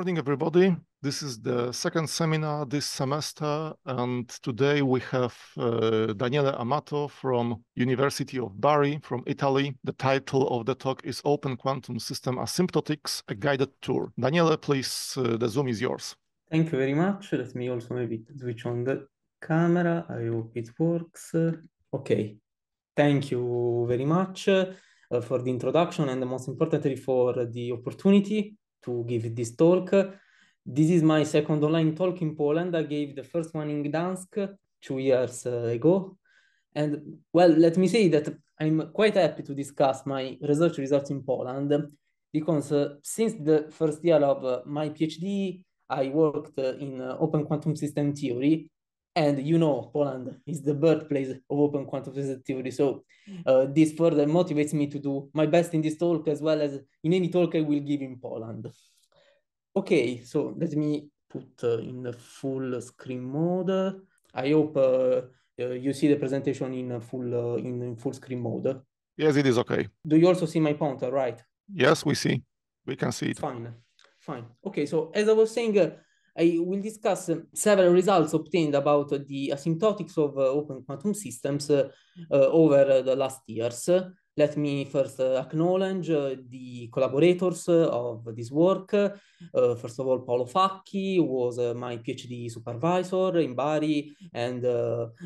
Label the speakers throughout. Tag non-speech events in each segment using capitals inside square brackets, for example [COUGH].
Speaker 1: morning, everybody. This is the second seminar this semester, and today we have uh, Daniele Amato from University of Bari from Italy. The title of the talk is Open Quantum System Asymptotics, a Guided Tour. Daniele, please, uh, the Zoom is yours.
Speaker 2: Thank you very much. Let me also maybe switch on the camera. I hope it works. Okay. Thank you very much uh, for the introduction and most importantly for the opportunity to give this talk. This is my second online talk in Poland. I gave the first one in Gdansk two years uh, ago. And well, let me say that I'm quite happy to discuss my research results in Poland because uh, since the first year of uh, my PhD, I worked uh, in uh, open quantum system theory and you know, Poland is the birthplace of open quantum physics theory. So uh, this further motivates me to do my best in this talk as well as in any talk I will give in Poland. Okay, so let me put uh, in the full screen mode. I hope uh, uh you see the presentation in full uh, in, in full screen mode.
Speaker 1: Yes, it is okay.
Speaker 2: Do you also see my pointer, right?
Speaker 1: Yes, we see. We can see it.
Speaker 2: Fine, fine. Okay, so as I was saying, uh, I will discuss uh, several results obtained about uh, the asymptotics of uh, open quantum systems uh, over uh, the last years. Let me first uh, acknowledge uh, the collaborators of this work. Uh, first of all, Paolo Facchi was my PhD supervisor in Bari, and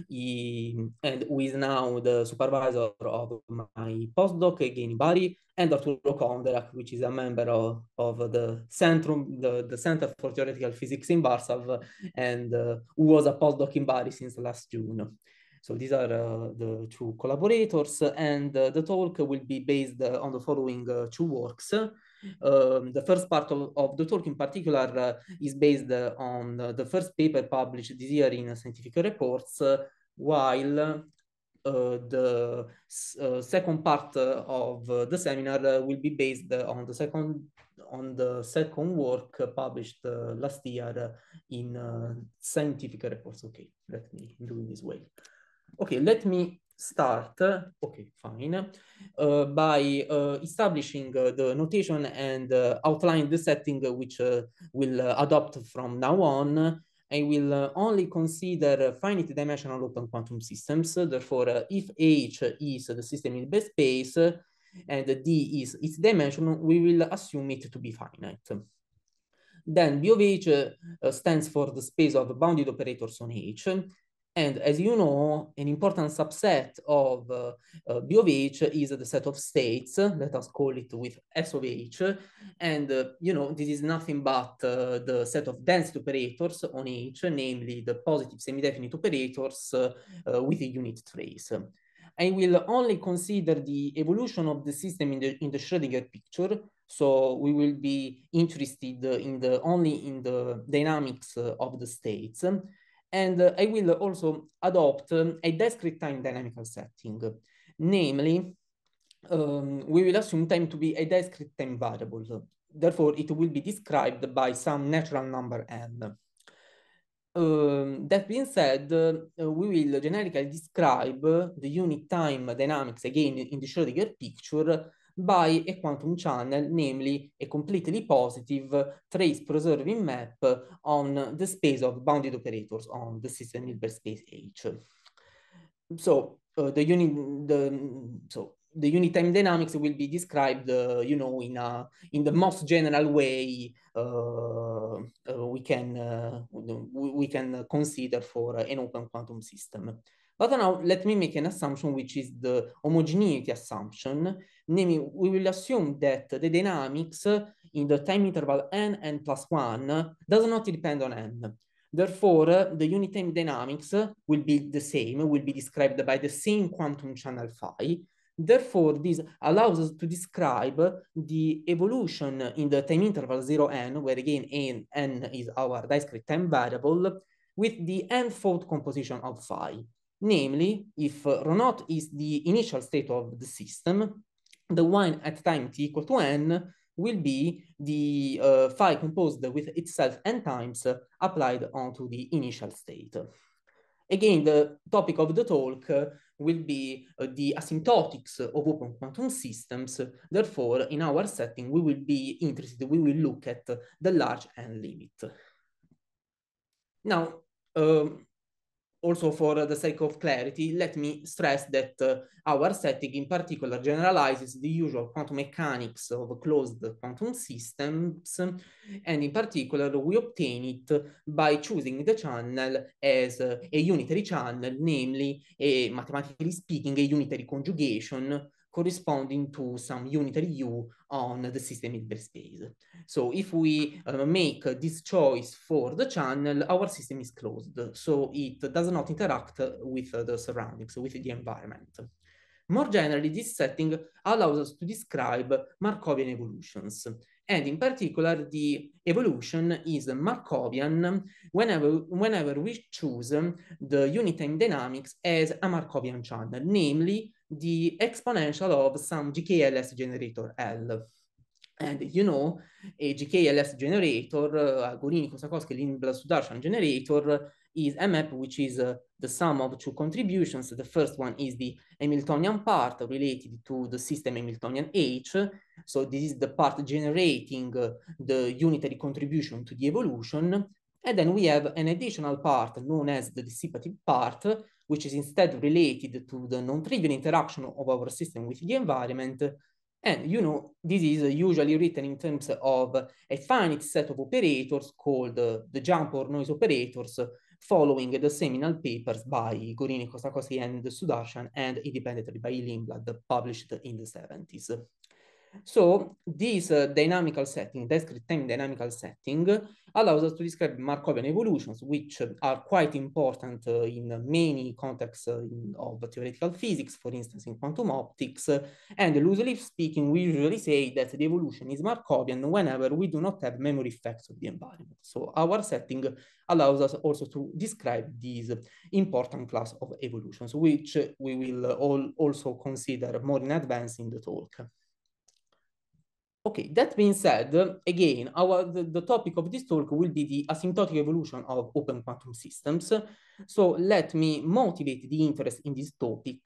Speaker 2: he and who is now the supervisor of my postdoc again in Bari, and Arturo Konderak, which is a member of, of the Centrum, the, the Center for Theoretical Physics in Warsaw, and uh, who was a postdoc in Bari since last June. So these are uh, the two collaborators, and uh, the talk will be based uh, on the following two works. Um, the first part of, of, the talk in particular is based on the first paper published this year in Scientific Reports, while uh, the uh, second part uh, of the seminar will be based on the second on the second work published last year in scientific reports. Okay, let me do it this way. Okay, let me start, okay, fine, uh, by uh, establishing uh, the notation and uh, outline the setting uh, which uh, we'll adopt from now on. I will only consider finite dimensional open quantum systems. Therefore, if H is the system in base space and D is its dimension, we will assume it to be finite. Then B of H stands for the space of bounded operators on H. And as you know, an important subset of uh, uh, B of H is the set of states, let us call it with S of H. And, uh, you know, this is nothing but uh, the set of density operators on H, namely the positive semi-definite operators uh, uh, with a unit trace. I will only consider the evolution of the system in the, in the Schrodinger picture. So we will be interested in the only in the dynamics of the states. And uh, I will also adopt um, a discrete time dynamical setting. Namely, um, we will assume time to be a discrete time variable. Therefore, it will be described by some natural number n. Um, that being said, uh, we will generically describe the unit time dynamics again in the Schrodinger picture by a quantum channel, namely a completely positive trace preserving map on the space of bounded operators on the system Hilbert space H. So uh, the unit, the, so the unit time dynamics will be described, uh, you know, in a in the most general way uh, uh, we can uh, we can consider for an open quantum system. But now let me make an assumption, which is the homogeneity assumption, namely, we will assume that the dynamics in the time interval n, n plus 1 does not depend on n. Therefore, the unit time dynamics will be the same, will be described by the same quantum channel phi. Therefore, this allows us to describe the evolution in the time interval 0n, where again n, n is our discrete time variable, with the n-fold composition of phi. Namely, if rho Renault is the initial state of the system, the one at time t equal to n will be the uh, phi composed with itself n times applied onto the initial state. Again, the topic of the talk will be uh, the asymptotics of open quantum systems. Therefore, in our setting, we will be interested, we will look at the large n limit. Now, um, also for the sake of clarity, let me stress that uh, our setting in particular generalizes the usual quantum mechanics of closed quantum systems, and in particular we obtain it by choosing the channel as uh, a unitary channel, namely, a, mathematically speaking, a unitary conjugation corresponding to some unitary U on the system in space. So if we uh, make this choice for the channel, our system is closed. So it does not interact with the surroundings, with the environment. More generally, this setting allows us to describe Markovian evolutions. And in particular, the evolution is Markovian whenever, whenever we choose the unit time dynamics as a Markovian channel, namely the exponential of some GKLS generator L. And you know, a GKLS generator, uh, eh, Agorini, Lindblad, Sudarshan generator is a map which is uh, the sum of two contributions. The first one is the Hamiltonian part related to the system Hamiltonian H. So this is the part generating uh, the unitary contribution to the evolution. And then we have an additional part known as the dissipative part which is instead related to the non-trivial interaction of our system with the environment. And you know, this is usually written in terms of a finite set of operators called uh, the jump or noise operators, following the seminal papers by Gorini, Kosakosi, and Sudarshan, and independently by Lindblad, published in the 70s. So this uh, dynamical setting, discrete time dynamical setting, allows us to describe Markovian evolutions, which are quite important uh, in many contexts uh, in, of theoretical physics, for instance, in quantum optics. And loosely speaking, we usually say that the evolution is Markovian whenever we do not have memory effects of the environment. So our setting allows us also to describe these important class of evolutions, which we will all also consider more in advance in the talk. Okay, that being said, again, our the, the, topic of this talk will be the asymptotic evolution of open quantum systems. So let me motivate the interest in this topic,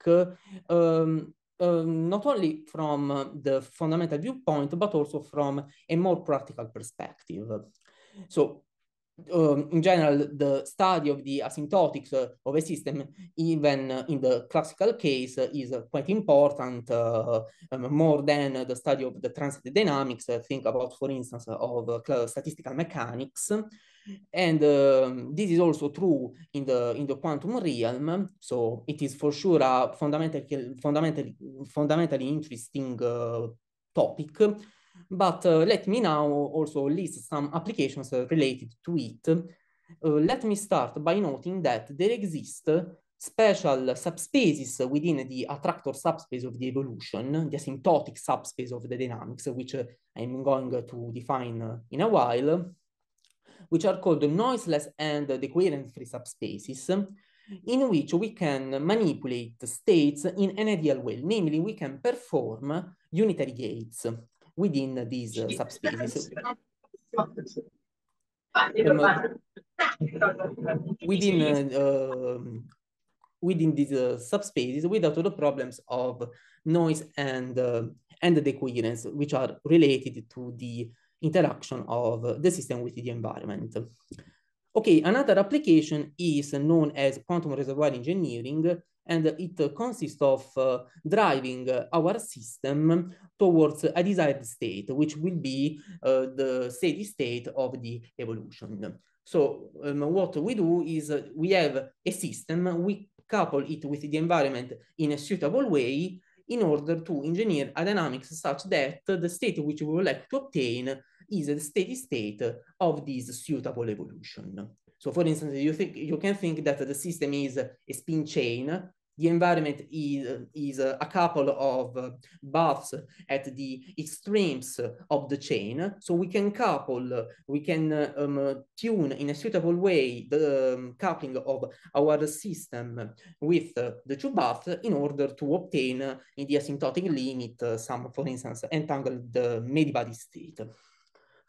Speaker 2: um, um, not only from the fundamental viewpoint, but also from a more practical perspective. So um, in general, the study of the asymptotics of a system, even in the classical case, is quite important, um, more than the study of the transit dynamics. Think about, for instance, of statistical mechanics. And um, this is also true in the in the quantum realm. So it is for sure a fundamental, fundamentally, fundamentally interesting uh, topic. But uh, let me now also list some applications related to it. Uh, let me start by noting that there exist special subspaces within the attractor subspace of the evolution, the asymptotic subspace of the dynamics, which uh, I'm going to define uh, in a while, which are called noiseless and decoherent-free subspaces, in which we can manipulate states in an ideal way. Namely, we can perform unitary gates. Uh, uh, um, within these uh, subspecies. Um, within uh, within these uh, subspaces without all the problems of noise and uh, and the decoherence, which are related to the interaction of the system with the environment. Okay, another application is known as quantum reservoir engineering, and it consists of uh, driving our system towards a desired state, which will be uh, the steady state of the evolution. So um, what we do is uh, we have a system, we couple it with the environment in a suitable way in order to engineer a dynamics such that the state which we would like to obtain is a steady state of this suitable evolution. So for instance, you think you can think that the system is a spin chain the environment is, is a couple of buffs at the extremes of the chain. So we can couple, we can um, tune in a suitable way the um, coupling of our system with the two buffs in order to obtain in the asymptotic limit some, for instance, entangled medibody state.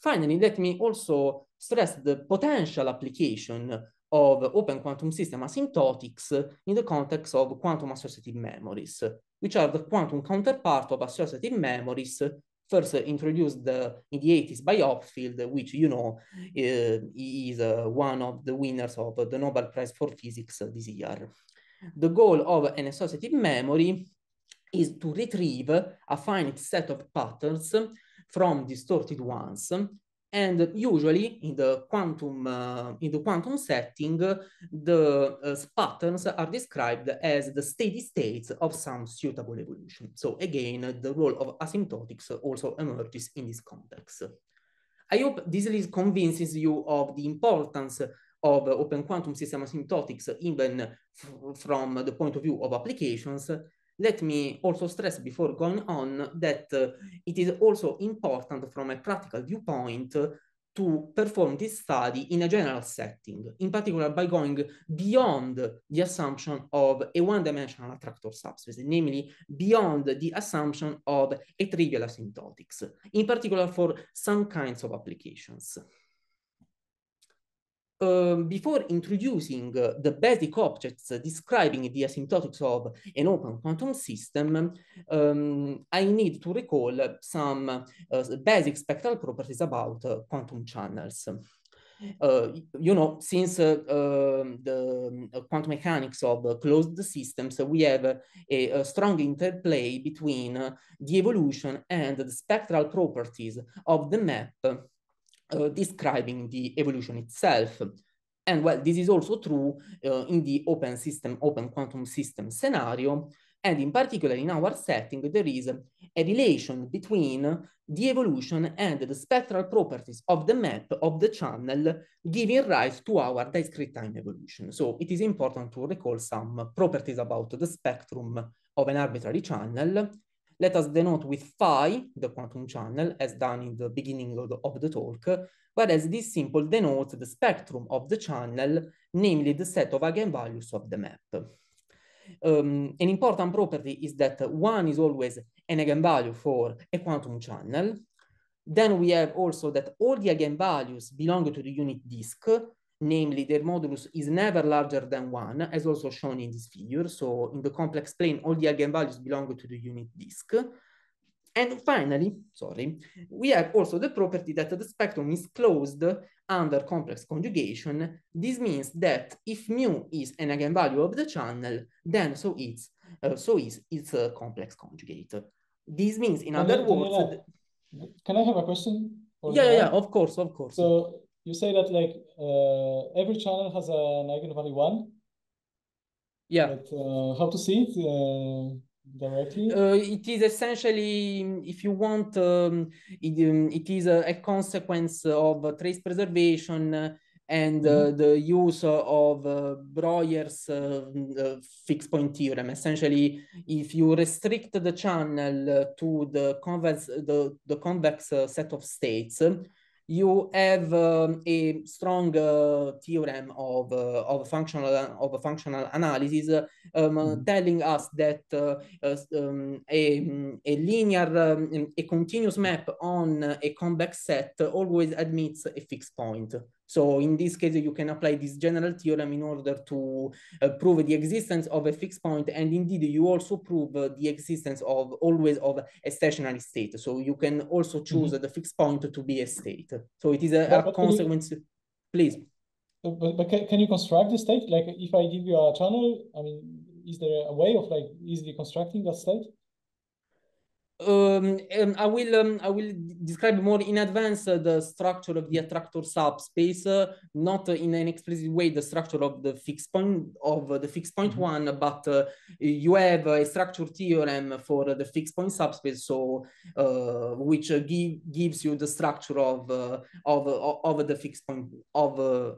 Speaker 2: Finally, let me also stress the potential application of open quantum system asymptotics in the context of quantum associative memories, which are the quantum counterpart of associative memories first introduced in the 80s by Hopfield, which, you know, eh, is eh, one of the winners of the Nobel Prize for Physics this year. The goal of an associative memory is to retrieve a finite set of patterns from distorted ones And usually in the quantum, uh, in the quantum setting, the uh, patterns are described as the steady states of some suitable evolution. So again, the role of asymptotics also emerges in this context. I hope this list convinces you of the importance of open quantum system asymptotics, even from the point of view of applications, Let me also stress before going on that it is also important from a practical viewpoint to perform this study in a general setting, in particular by going beyond the assumption of a one-dimensional attractor subspace, namely beyond the assumption of a trivial asymptotics, in particular for some kinds of applications. um, before introducing uh, the basic objects uh, describing the asymptotics of an open quantum system, um, I need to recall some uh, basic spectral properties about uh, quantum channels. Uh, you know, since uh, um, the um, quantum mechanics of closed systems, we have a, a strong interplay between the evolution and the spectral properties of the map uh, describing the evolution itself. And well, this is also true uh, in the open system, open quantum system scenario. And in particular, in our setting, there is a relation between the evolution and the spectral properties of the map of the channel, giving rise to our discrete time evolution. So it is important to recall some properties about the spectrum of an arbitrary channel let us denote with phi, the quantum channel, as done in the beginning of the, of the talk, whereas this symbol denotes the spectrum of the channel, namely the set of eigenvalues of the map. Um, an important property is that one is always an eigenvalue for a quantum channel. Then we have also that all the eigenvalues belong to the unit disk, namely their modulus is never larger than one, as also shown in this figure. So in the complex plane, all the eigenvalues belong to the unit disk. And finally, sorry, we have also the property that the spectrum is closed under complex conjugation. This means that if mu is an eigenvalue of the channel, then so it's uh, so is its a uh, complex conjugate. This means, in other words, can I have a question? Yeah, yeah,
Speaker 3: yeah, of course, of course. So you say that like uh, every channel has an eigenvalue
Speaker 2: one. Yeah. But uh, how to see it uh, directly? Uh, it is essentially, if you want, um, it, um, it is a, a, consequence of trace preservation and uh, mm-hmm. the use of uh, Breuer's fixed point theorem. Essentially, if you restrict the channel to the convex, the, the convex set of states, you have um, a strong uh, theorem of, uh, of functional of a functional analysis um, mm -hmm. telling us that uh, um, a, a linear um, a continuous map on a convex set always admits a fixed point so in this case, you can apply this general theorem in order to uh, prove the existence of a fixed point. And indeed, you also prove uh, the existence of always of a stationary state. So you can also mm-hmm. choose mm -hmm. the fixed point to be a state. So it is a, a consequence. You, Please.
Speaker 3: But, but can, can you construct the state? Like if I give you a channel, I mean, is there a way of like easily constructing that state?
Speaker 2: Um, um, I will um, I will describe more in advance uh, the structure of the attractor subspace, uh, not uh, in an explicit way the structure of the fixed point of the fixed point mm -hmm. one, but uh, you have a structure theorem for the fixed point subspace, so uh, which uh, give, gives you the structure of of of the fixed point of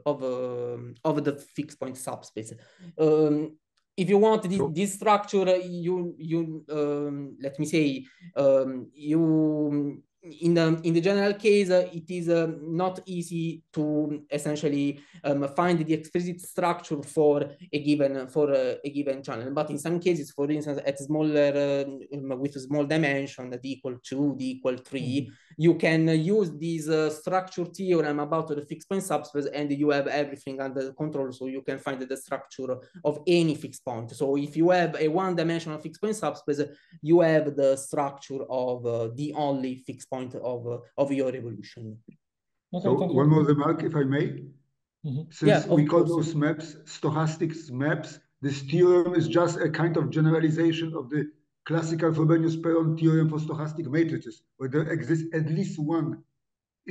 Speaker 2: of um, of the fixed point subspace. Um, if you want this, this structure you you um, let me say um, you in the in the general case, uh, it is uh, not easy to essentially um, find the explicit structure for a given for a, a, given channel. But in some cases, for instance, at smaller um, with small dimension, that equal two, the equal three, mm-hmm. you can uh, use this uh, structure theorem about the fixed point subspace, and you have everything under control. So you can find the structure of any fixed point. So if you have a one-dimensional fixed point subspace, you have the structure of uh, the only fixed point of, uh, of your evolution.
Speaker 4: So one more remark, if I may. Mm -hmm. Since yeah, we call those maps stochastic maps, this theorem is just a kind of generalization of the classical Frobenius-Perron theorem for stochastic matrices, where there exists at least one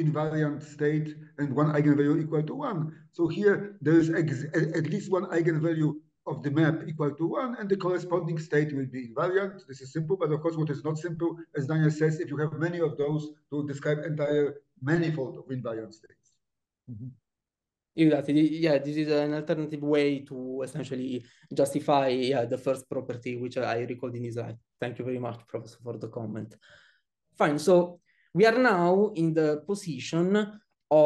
Speaker 4: invariant state and one eigenvalue equal to one. So here there is at least one eigenvalue of the map equal to 1 and the corresponding state will be invariant. This is simple, but of course what is not simple, as Daniel says, if you have many of those to describe entire manifold of invariant states. Mm -hmm. Exactly. Yeah, this is an alternative way
Speaker 2: to essentially justify yeah, the first property, which I recalled in his slide. Thank you very much, Professor, for the comment. Fine. So we are now in the position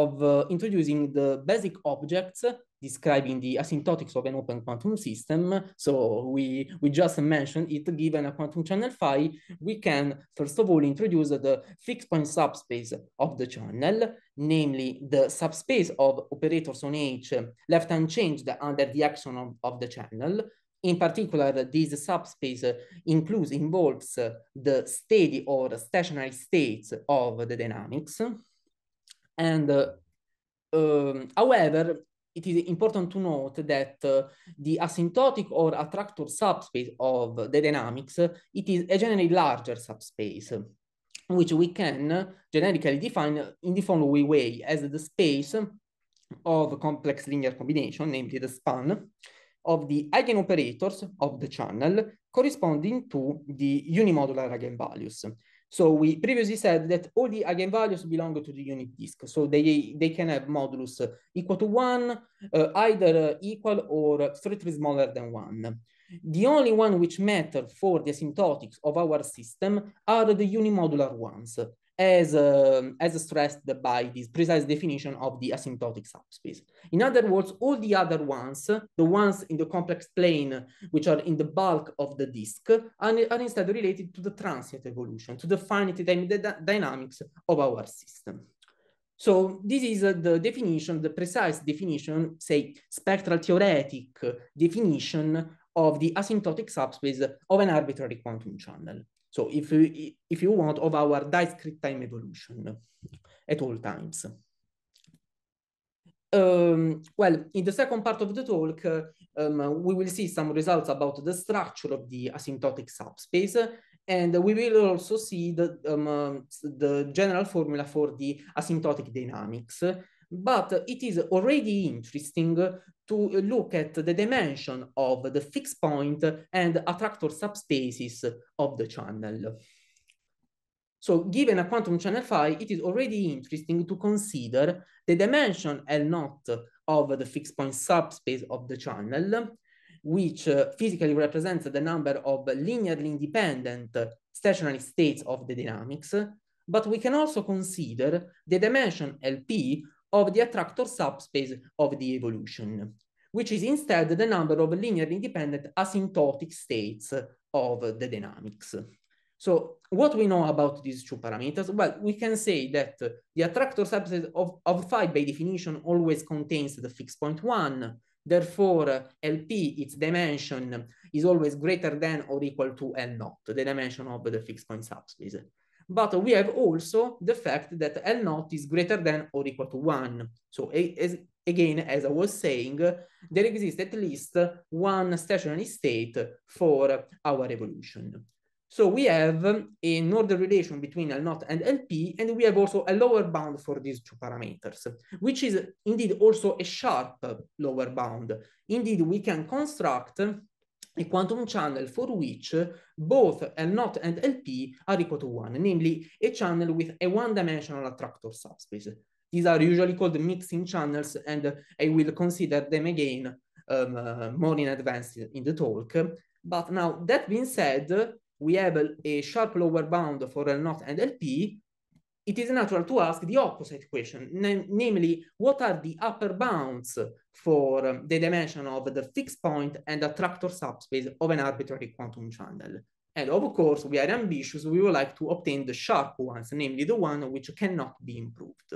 Speaker 2: of uh, introducing the basic objects describing the asymptotics of an open quantum system. So we, we just mentioned it given a quantum channel phi, we can first of all introduce the fixed point subspace of the channel, namely the subspace of operators on H left unchanged under the action of, of the channel. In particular, this subspace includes, involves the steady or stationary states of the dynamics. And um, however, it is important to note that uh, the asymptotic or attractor subspace of the dynamics, it is a generally larger subspace, which we can uh, generically define uh, in the following way as the space of complex linear combination, namely the span, of the eigenoperators of the channel corresponding to the unimodular eigenvalues. So we previously said that all the eigenvalues belong to the unit disk. So they, they can have modulus equal to one, uh, either uh, equal or strictly smaller than one. The only one which matter for the asymptotics of our system are the unimodular ones as, um, as stressed by this precise definition of the asymptotic subspace. In other words, all the other ones, the ones in the complex plane, which are in the bulk of the disk, are, are instead related to the transient evolution, to the finite dynamics of our system. So this is uh, the definition, the precise definition, say spectral theoretic definition of the asymptotic subspace of an arbitrary quantum channel. So if you, if you want of our discrete time evolution at all times. Um, well, in the second part of the talk, uh, um, we will see some results about the structure of the asymptotic subspace, and we will also see the, um, the general formula for the asymptotic dynamics, but it is already interesting to look at the dimension of the fixed point and attractor subspaces of the channel. So given a quantum channel phi, it is already interesting to consider the dimension L0 of the fixed point subspace of the channel, which uh, physically represents the number of linearly independent uh, stationary states of the dynamics, but we can also consider the dimension LP of the attractor subspace of the evolution, which is instead the number of linearly independent asymptotic states of the dynamics. So what we know about these two parameters? Well, we can say that the attractor subspace of, of phi by definition always contains the fixed point one. Therefore, LP, its dimension, is always greater than or equal to L naught, the dimension of the fixed point subspace. but we have also the fact that L naught is greater than or equal to one. So as, again, as I was saying, there exists at least one stationary state for our evolution. So we have an order relation between L0 and LP, and we have also a lower bound for these two parameters, which is indeed also a sharp lower bound. Indeed, we can construct a quantum channel for which both L0 and LP are equal to one, namely a channel with a one-dimensional attractor subspace. These are usually called mixing channels, and I will consider them again um, uh, more in advance in the talk. But now, that being said, we have a, a sharp lower bound for L0 and LP, it is natural to ask the opposite question, namely, what are the upper bounds for um, the dimension of the fixed point and the tractor subspace of an arbitrary quantum channel? And of course, we are ambitious, we would like to obtain the sharp ones, namely the one which cannot be improved.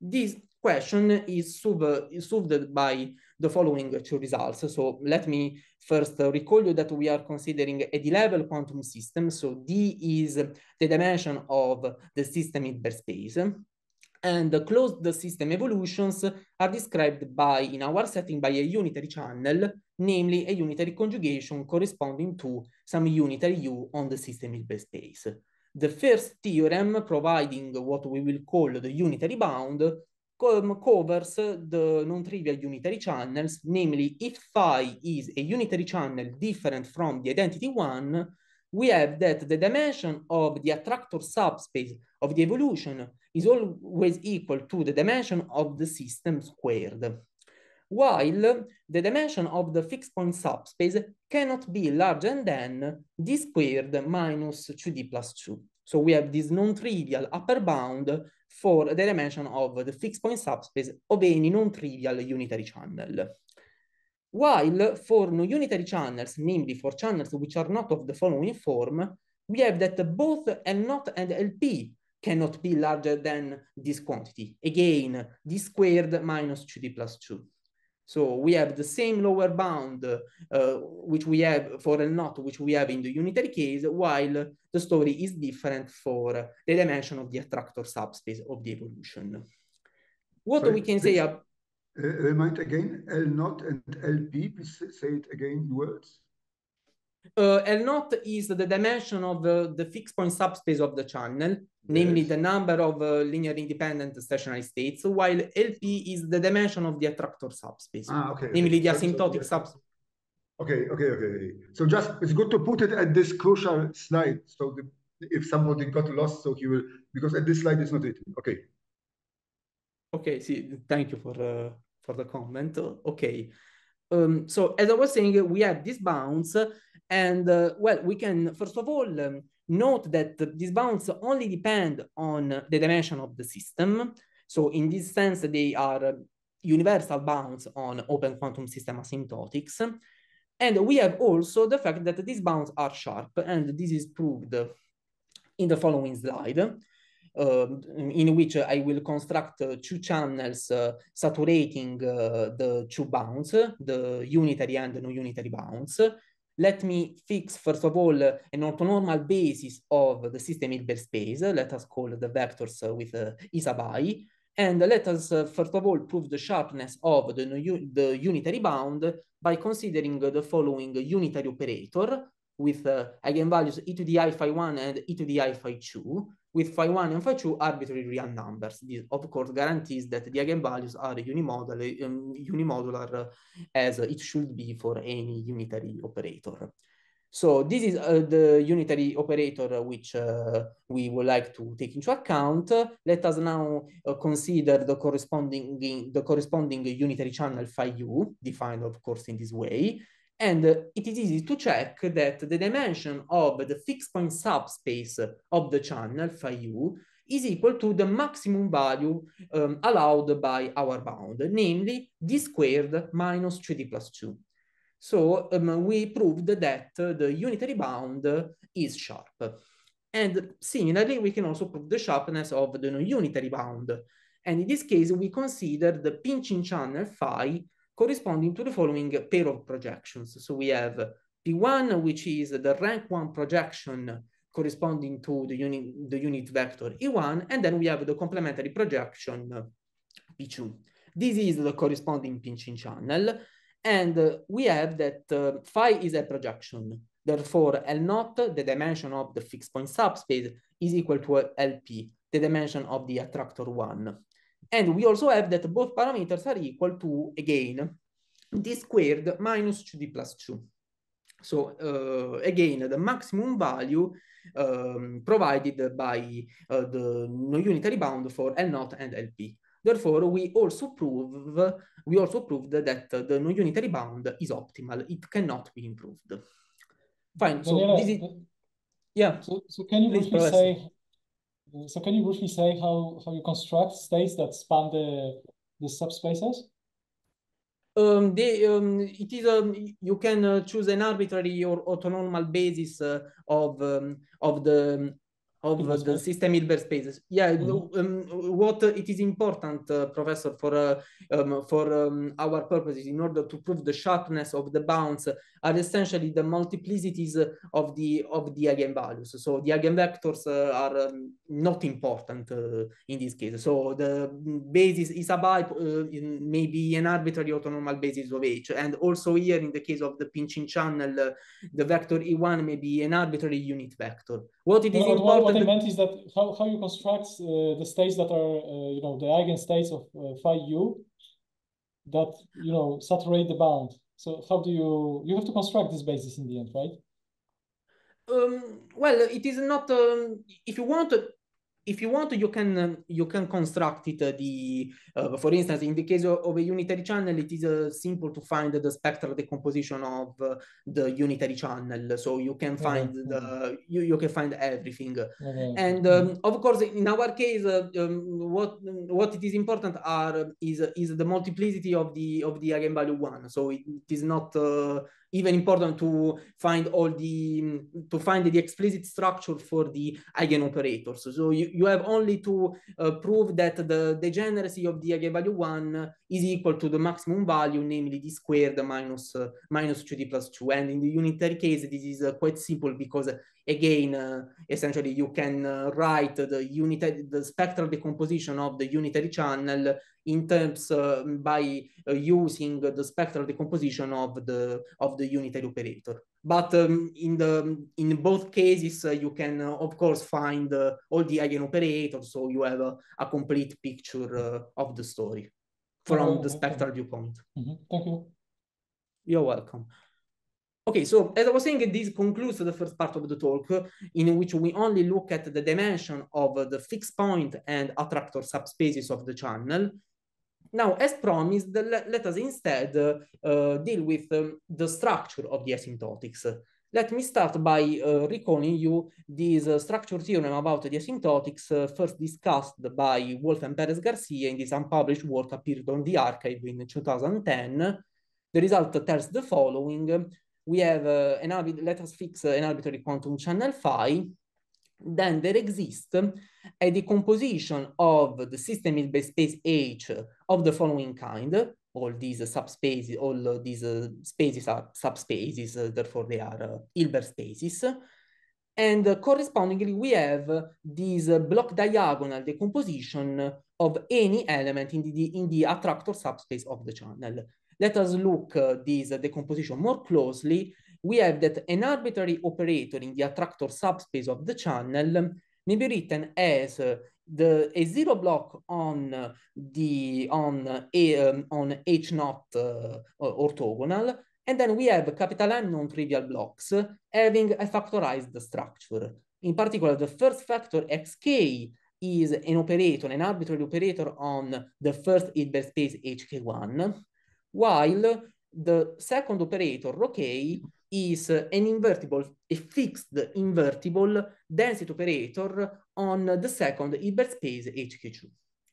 Speaker 2: This question is solved by the following two results. So let me first recall you that we are considering a D-level quantum system. So D is the dimension of the system in space and the closed system evolutions are described by, in our setting, by a unitary channel, namely a unitary conjugation corresponding to some unitary U on the system Hilbert space. The first theorem providing what we will call the unitary bound covers the non-trivial unitary channels, namely if phi is a unitary channel different from the identity one, we have that the dimension of the attractor subspace of the evolution is always equal to the dimension of the system squared, while the dimension of the fixed point subspace cannot be larger than d squared minus 2d plus 2. So we have this non-trivial upper bound for the dimension of the fixed point subspace of any non-trivial unitary channel. While for non-unitary channels, namely for channels which are not of the following form, we have that both L0 and LP cannot be larger than this quantity. Again, d squared minus 2d plus 2. So we have the same lower bound uh, which we have for L naught, which we have in the unitary case, while the story is different for the dimension of the attractor subspace of the evolution.
Speaker 4: What Sorry, we can say... Uh, remind again, L naught and LP, please say it again in words. Uh, L0 is the dimension
Speaker 2: of uh, the fixed point subspace of the channel, yes. namely the number of uh, linear independent stationary states, while LP is the dimension of the attractor subspace, ah, okay, namely okay. the asymptotic
Speaker 4: so, subspace. Okay, okay, okay. So just, it's good to put it at this crucial slide. So the, if somebody got lost, so he will, because at this slide is not written. Okay. Okay, see, thank you for, uh, for the comment. Okay. Um,
Speaker 2: so as I was saying, we have this bounds and uh, well, we can first of all um, note that these bounds only depend on the dimension of the system. So in this sense, they are um, universal bounds on open quantum system asymptotics. And we have also the fact that these bounds are sharp, and this is proved in the following slide. Uh, in which I will construct uh, two channels uh, saturating uh, the two bounds, the unitary and the non-unitary bounds. let me fix, first of all, an orthonormal basis of the system Hilbert space. Let us call the vectors with uh, Isabai. And let us, uh, first of all, prove the sharpness of the, the unitary bound by considering the following unitary operator, with uh, eigenvalues e to the i phi1 and e to the i phi2, with phi1 and phi2 arbitrary real numbers. This, of course, guarantees that the eigenvalues are unimodular, um, unimodular uh, as it should be for any unitary operator. So this is uh, the unitary operator which uh, we would like to take into account. Let us now uh, consider the corresponding the corresponding unitary channel phi u, defined of course in this way. And it is easy to check that the dimension of the fixed point subspace of the channel, phi u, is equal to the maximum value um, allowed by our bound, namely d squared minus two 3d plus 2. So um, we proved that the unitary bound is sharp. And similarly, we can also prove the sharpness of the non-unitary bound. And in this case, we consider the pinching channel phi corresponding to the following pair of projections. So we have P1, which is the rank one projection corresponding to the unit, the unit vector E1, and then we have the complementary projection P2. This is the corresponding pinching channel, and we have that uh, phi is a projection. Therefore, L0, the dimension of the fixed point subspace, is equal to LP, the dimension of the attractor 1. And we also have that both parameters are equal to, again, d squared minus 2d plus 2. So uh, again, the maximum value um, provided by uh, the non-unitary bound for L0 and LP. Therefore, we also prove we also proved that the non-unitary bound is optimal. It cannot be improved. Fine. So Daniela, is... Eh, yeah. So, so, can you please say
Speaker 3: so can you briefly say how, how you construct states
Speaker 2: that span the, the subspaces? Um, they, um, it is um, you can uh, choose an arbitrary or orthonormal basis uh, of um, of the um, of the, the system spaces. Yeah, mm-hmm. um, what uh, it is important, uh, Professor, for uh, um, for um, our purposes in order to prove the sharpness of the bounds uh, are essentially the multiplicities of the of the eigenvalues. So the eigenvectors uh, are um, not important uh, in this case. So the basis is a bi maybe an arbitrary autonormal basis of H, and also here in the case of the pinching channel, the vector E1 may be an arbitrary unit vector. What it is well, important what I meant
Speaker 3: is that how, how you construct uh, the states that are, uh, you know, the eigenstates of uh, phi u that, you know, saturate the bound. So
Speaker 2: how do you, you have to construct this basis in the end, right? Um, well, it is not, um, if you want, if you want to, you can you can construct it. Uh, the uh, for instance, in the case of, of, a unitary channel, it is uh, simple to find the spectral decomposition of uh, the unitary channel. So you can find mm -hmm. the you, you can find everything. Mm
Speaker 1: -hmm. And um,
Speaker 2: of course, in our case, uh, um, what what it is important are is is the multiplicity of the of the eigenvalue one. So it, it is not uh, even important to find all the to find the explicit structure for the eigenoperators. So you, you have only to uh, prove that the degeneracy of the eigenvalue one is equal to the maximum value, namely d squared minus uh, minus 2d plus 2. And in the unitary case, this is uh, quite simple because again, uh, essentially you can uh, write the unitary the spectral decomposition of the unitary channel in terms uh, by uh, using the spectral decomposition of the of the unitary operator. But um, in the in both cases, uh, you can of course find all the eigenoperators, so you have a complete picture of the story from oh, the spectral okay. viewpoint. Mm -hmm. Thank you. You're welcome. Okay, so as I was saying, this concludes the first part of the talk, in which we only look at the dimension of the fixed point and attractor subspaces of the channel. Now, as promised, let, let us instead uh, deal with um, the structure of the asymptotics. Let me start by uh, recalling you this uh, structure theorem about the asymptotics uh, first discussed by Wolf and Perez Garcia in this unpublished work appeared on the archive in 2010. The result tells the following. We have uh, an let us fix an arbitrary quantum channel phi then there exists a decomposition of the system in base space H of the following kind. All these subspaces, all these uh, spaces are subspaces, uh, therefore they are uh, Hilbert spaces. And correspondingly, we have this block diagonal decomposition of any element in the, in the attractor subspace of the channel. Let us look this decomposition more closely we have that an arbitrary operator in the attractor subspace of the channel may be written as uh, the a zero block on uh, the on uh, a um, on h uh, not orthogonal and then we have capital n non-trivial blocks uh, having a factorized structure in particular the first factor xk is an operator an arbitrary operator on the first Hilbert space hk1 while the second operator rho k is an invertible, a fixed invertible density operator on the second Hilbert space Hq. 2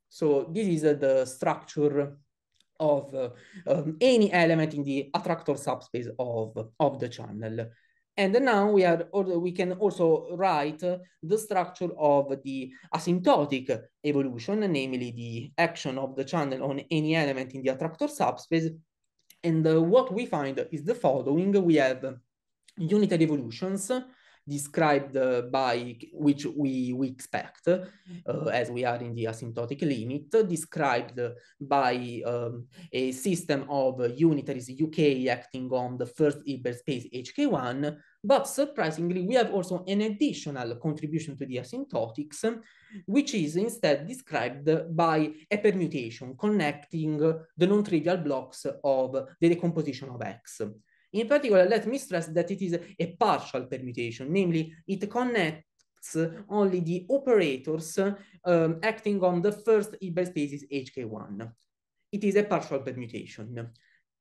Speaker 2: So this is uh, the structure of uh, um, any element in the attractor subspace of, of the channel. And now we are we can also write the structure of the asymptotic evolution, namely the action of the channel on any element in the attractor subspace and uh, what we find is the following. We have unitary evolutions described by which we, we expect uh, mm-hmm. as we are in the asymptotic limit, described by um, a system of unitaries UK acting on the first Hilbert space HK1, but surprisingly, we have also an additional contribution to the asymptotics, which is instead described by a permutation connecting the non-trivial blocks of the decomposition of X. In particular, let me stress that it is a partial permutation, namely it connects only the operators um, acting on the first Hilbert spaces HK1. It is a partial permutation.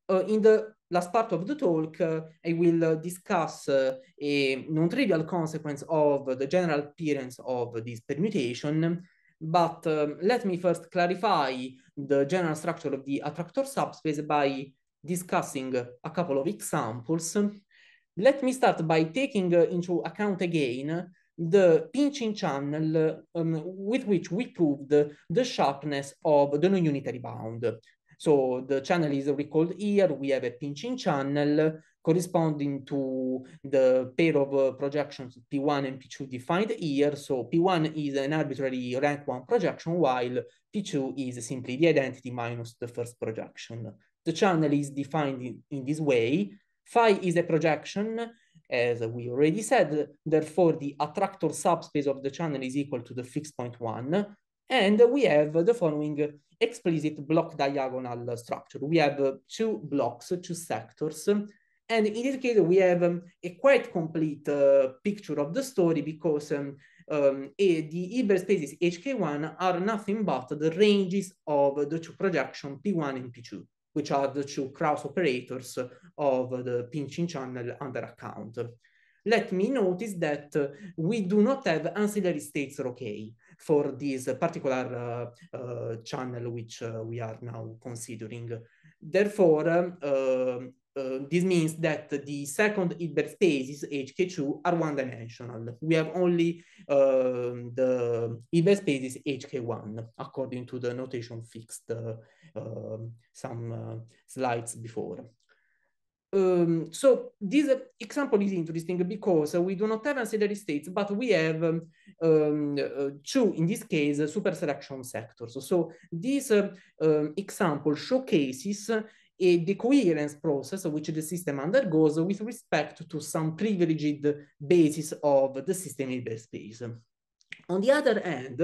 Speaker 2: Uh, in the last part of the talk, uh, I will uh, discuss uh, a non-trivial consequence of the general appearance of this permutation, but um, let me first clarify the general structure of the attractor subspace by discussing a couple of examples, let me start by taking into account again the pinching channel um, with which we proved the sharpness of the non-unitary bound. So the channel is recalled here. We have a pinching channel corresponding to the pair of uh, projections P1 and P2 defined here. So P1 is an arbitrary rank one projection, while P2 is simply the identity minus the first projection. The channel is defined in, in this way. Phi is a projection, as we already said. Therefore, the attractor subspace of the channel is equal to the fixed point one. And we have the following explicit block diagonal structure. We have two blocks, two sectors. And in this case, we have um, a quite complete uh, picture of the story because um, um the Hilbert spaces HK1 are nothing but the ranges of the two projections P1 and P2 which are the two cross operators of the pinching channel under account. Let me notice that uh, we do not have ancillary states okay for this particular uh, uh, channel which uh, we are now considering. Therefore, um, uh, uh, this means that the second Hilbert spaces, HK2, are one-dimensional. We have only uh, the Hilbert spaces HK1, according to the notation fixed uh, um, some uh, slides before. Um, so this example is interesting because we do not have ancillary states, but we have um, um, two, in this case, super selection sectors. So this um, example showcases a coherence process which the system undergoes with respect to some privileged basis of the system space. On the other hand,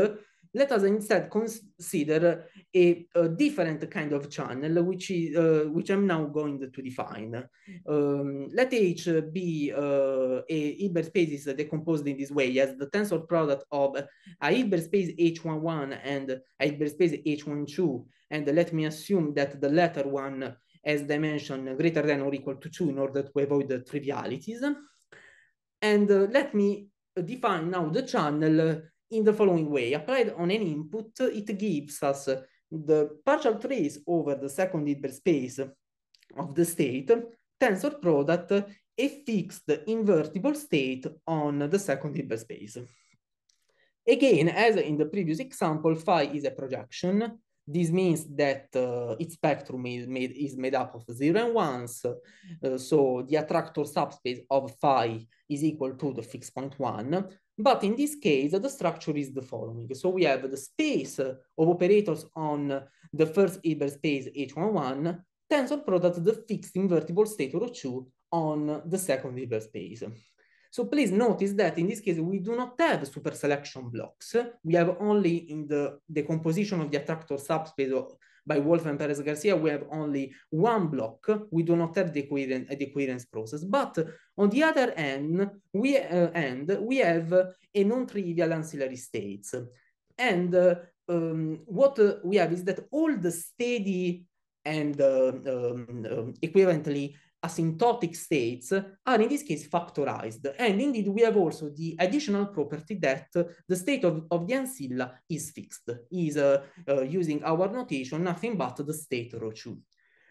Speaker 2: let us instead consider a, a different kind of channel, which, is, uh, which I'm now going to define. Um, let H be uh, a space is decomposed in this way as the tensor product of a space H11 and a space H12. And let me assume that the latter one as dimension greater than or equal to 2 in order to avoid the trivialities. And uh, let me define now the channel in the following way. Applied on an input, it gives us the partial trace over the second Hilbert space of the state tensor product a fixed invertible state on the second Hilbert space. Again, as in the previous example, phi is a projection this means that uh, its spectrum is made, is made up of zero and ones. Uh, so the attractor subspace of phi is equal to the fixed point one. But in this case, the structure is the following. So we have the space of operators on the first Hilbert space H11 tensor product the fixed invertible state rho 2 on the second Hilbert space. So please notice that in this case, we do not have super selection blocks. We have only in the decomposition of the attractor subspace by Wolf and Perez Garcia, we have only one block. We do not have the coherence, the equivalence process. But on the other end, we, uh, end, we have uh, a non-trivial ancillary states. And uh, um, what uh, we have is that all the steady and uh, um, um, equivalently asymptotic states are in this case factorized. And indeed, we have also the additional property that the state of, of the ancilla is fixed, is uh, uh, using our notation, nothing but the state rho 2.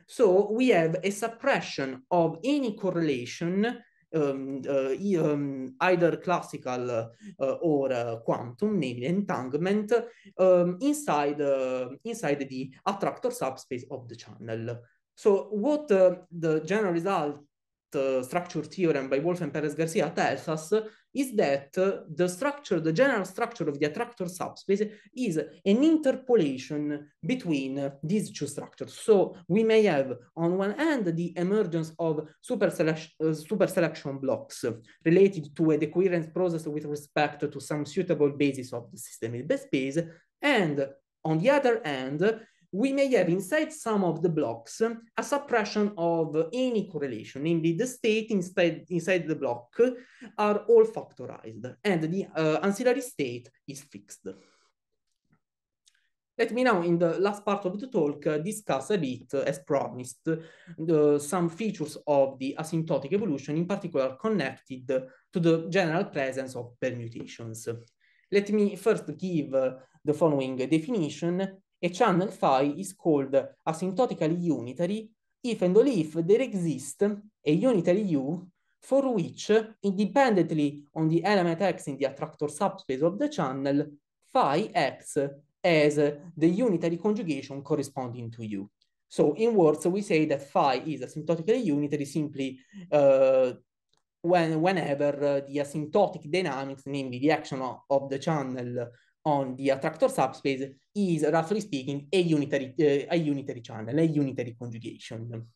Speaker 2: So we have a suppression of any correlation um, uh, um, either classical uh, uh, or quantum, namely entanglement, um, inside, uh, inside the attractor subspace of the channel. So what uh, the general result uh, structure theorem by Wolf and Perez-Garcia tells us is that uh, the structure, the general structure of the attractor subspace is an interpolation between these two structures. So we may have on one hand the emergence of super, selection, uh, super selection blocks related to a decoherence process with respect to some suitable basis of the system in the space and on the other hand, we may have inside some of the blocks a suppression of any correlation, Indeed, the state inside, inside the block are all factorized and the uh, ancillary state is fixed. Let me now, in the last part of the talk, uh, discuss a bit, uh, as promised, the, some features of the asymptotic evolution, in particular connected to the general presence of permutations. Let me first give uh, the following definition a channel phi is called asymptotically unitary if and only if there exists a unitary U for which, independently on the element X in the attractor subspace of the channel, phi X as the unitary conjugation corresponding to U. So in words, we say that phi is asymptotically unitary simply uh, when, whenever uh, the asymptotic dynamics, namely the action of, of the channel on the attractor subspace is, roughly speaking, a unitary, uh, a unitary channel, a unitary conjugation.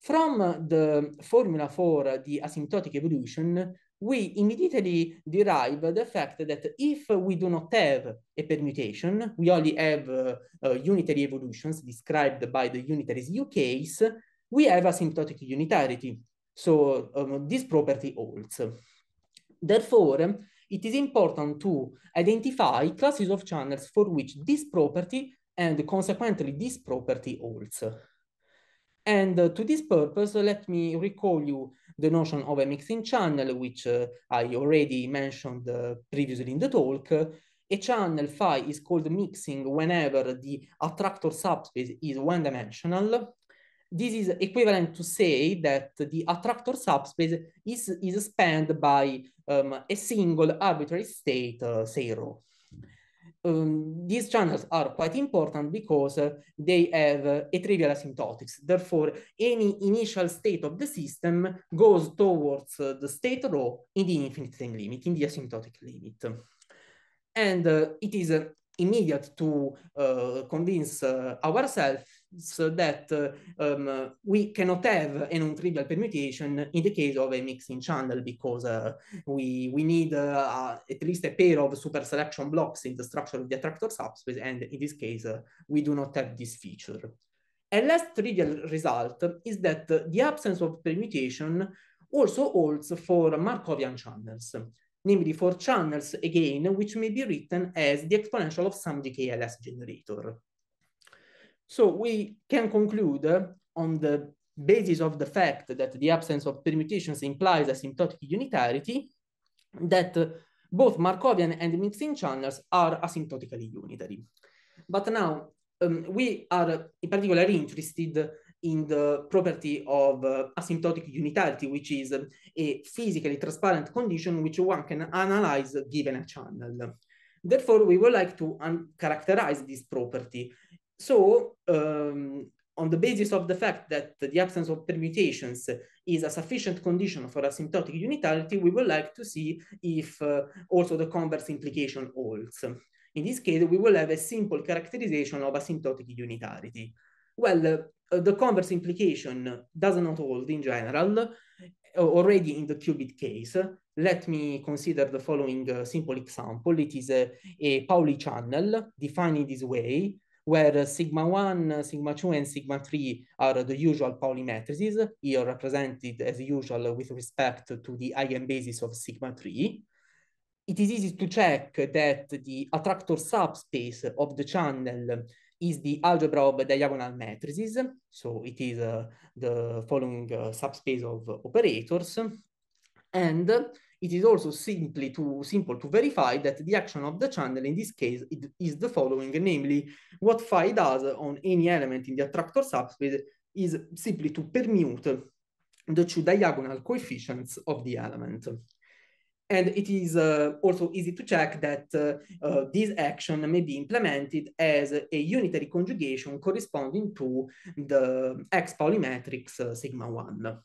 Speaker 2: From the formula for the asymptotic evolution, we immediately derive the fact that if we do not have a permutation, we only have uh, uh, unitary evolutions described by the unitary U case, we have asymptotic unitarity. So um, this property holds. Therefore, it is important to identify classes of channels for which this property and consequently this property holds. And uh, to this purpose, uh, let me recall you the notion of a mixing channel, which uh, I already mentioned uh, previously in the talk. A channel phi is called mixing whenever the attractor subspace is one-dimensional, This is equivalent to say that the attractor subspace is, is spanned by um, a single arbitrary state, uh, say rho. Um, these channels are quite important because uh, they have uh, a trivial asymptotics. Therefore, any initial state of the system goes towards uh, the state rho in the infinite time limit, in the asymptotic limit. And uh, it is uh, immediate to uh, convince ourselves so that um, we cannot have a non-trivial permutation in the case of a mixing channel because uh, we, we need uh, at least a pair of superselection blocks in the structure of the attractor subspace and in this case uh, we do not have this feature. A less trivial result is that the absence of permutation also holds for Markovian channels, namely for channels, again, which may be written as the exponential of some decay LS generator. So we can conclude on the basis of the fact that the absence of permutations implies asymptotic unitarity that uh, both Markovian and mixing channels are asymptotically unitary. But now um, we are in particular interested in the property of uh, asymptotic unitarity, which is um, a physically transparent condition which one can analyze given a channel. Therefore, we would like to characterize this property so um, on the basis of the fact that the absence of permutations is a sufficient condition for asymptotic unitarity, we would like to see if uh, also the converse implication holds. In this case, we will have a simple characterization of asymptotic unitarity. Well, uh, the converse implication does not hold in general, uh, already in the qubit case. Let me consider the following uh, simple example. It is a, a Pauli channel defined in this way where sigma 1, sigma 2, and sigma 3 are the usual Pauli matrices, here represented as usual with respect to the eigenbasis of sigma 3. It is easy to check that the attractor subspace of the channel is the algebra of diagonal matrices. So it is uh, the following uh, subspace of operators. And it is also simply to simple to verify that the action of the channel in this case is the following, namely what phi does on any element in the attractor subspace is simply to permute the two diagonal coefficients of the element. And it is uh, also easy to check that uh, uh, this action may be implemented as a unitary conjugation corresponding to the X polymetrics uh, sigma 1.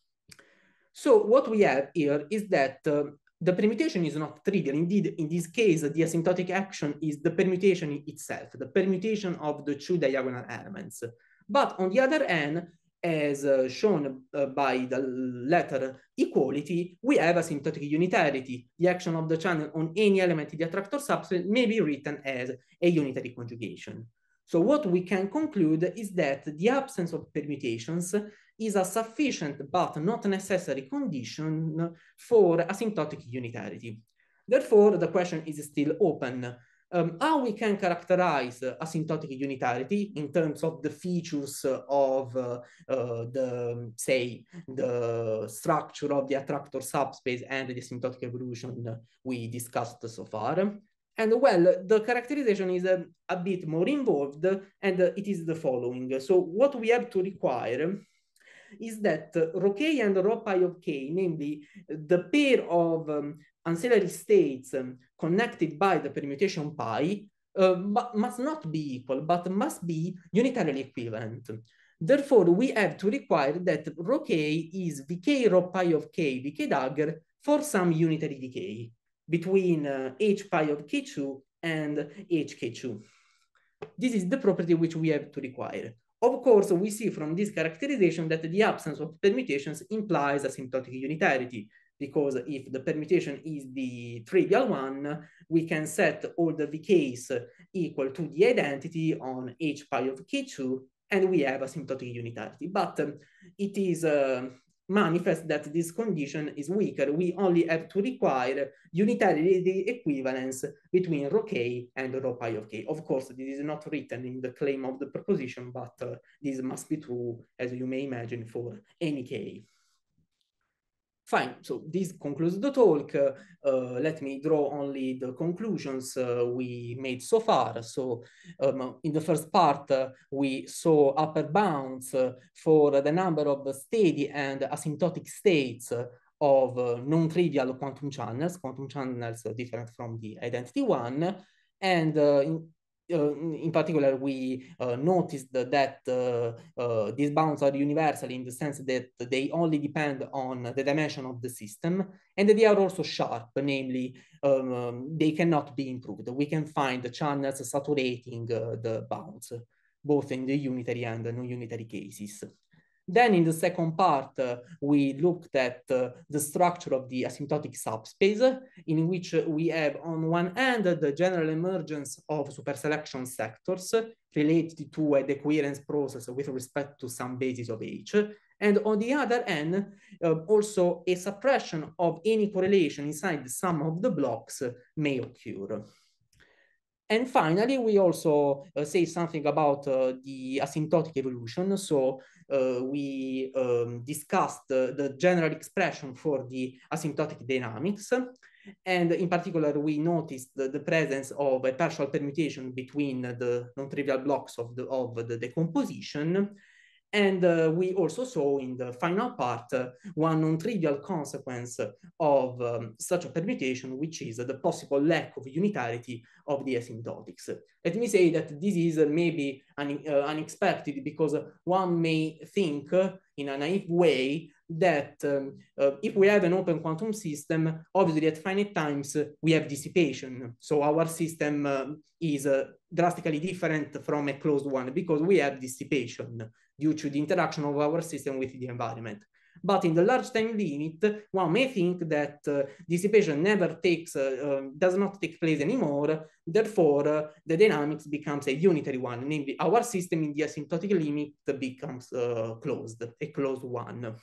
Speaker 2: So what we have here is that uh, the permutation is not trivial. Indeed, in this case, the asymptotic action is the permutation itself, the permutation of the two diagonal elements. But on the other hand, as uh, shown uh, by the letter equality, we have asymptotic unitarity. The action of the channel on any element in the attractor subset may be written as a unitary conjugation. So what we can conclude is that the absence of permutations is a sufficient but not necessary condition for asymptotic unitarity. Therefore, the question is still open. Um, how we can characterize asymptotic unitarity in terms of the features of uh, uh, the, um, say, the structure of the attractor subspace and the asymptotic evolution we discussed so far. And well, the characterization is um, a bit more involved and it is the following. So what we have to require is that Roquet and Ropai of K, namely the pair of um, ancillary states um, connected by the permutation pi, uh, must not be equal, but must be unitarily equivalent. Therefore, we have to require that rho k is vk rho pi of k vk dagger for some unitary decay between uh, h pi of k2 and hk2. This is the property which we have to require. Of course, we see from this characterization that the absence of permutations implies asymptotic unitarity, because if the permutation is the trivial one, we can set all the vk's equal to the identity on h pi of k2, and we have asymptotic unitarity. But um, it is uh, manifest that this condition is weaker. We only have to require unitarity equivalence between rho k and rho pi of k. Of course, this is not written in the claim of the proposition, but uh, this must be true, as you may imagine, for any k. Fine, so this concludes the talk. Uh, let me draw only the conclusions uh, we made so far. So um, in the first part, uh, we saw upper bounds for the number of steady and asymptotic states of uh, non-trivial quantum channels, quantum channels different from the identity one. And uh, in, Mm, in particular, we uh, noticed that uh, uh, these bounds are universal in the sense that they only depend on the dimension of the system, and they are also sharp, namely, um, um they cannot be improved. We can find the channels saturating the bounds, both in the unitary and the non-unitary cases. Then in the second part, uh, we looked at uh, the structure of the asymptotic subspace in which we have on one end the general emergence of superselection sectors related to a decoherence process with respect to some basis of H. And on the other end, uh, also a suppression of any correlation inside some of the blocks may occur. And finally, we also uh, say something about uh, the asymptotic evolution. So Eh, we um, discussed the general expression for the asymptotic dynamics. And in particular, we noticed the, the, presence of a partial permutation between the non-trivial blocks of the, of the decomposition and uh, we also saw in the final part uh, one non-trivial consequence of um, such a permutation, which is uh, the possible lack of unitarity of the asymptotics. Let me say that this is maybe un uh, unexpected because one may think in a naive way that um, uh, if we have an open quantum system, obviously at finite times, we have dissipation. So our system uh, is uh, drastically different from a closed one because we have dissipation due to the interaction of our system with the environment. But in the large time limit, one may think that uh, dissipation never takes, uh, uh, does not take place anymore. Therefore, uh, the dynamics becomes a unitary one, namely our system in the asymptotic limit becomes uh, closed, a closed one.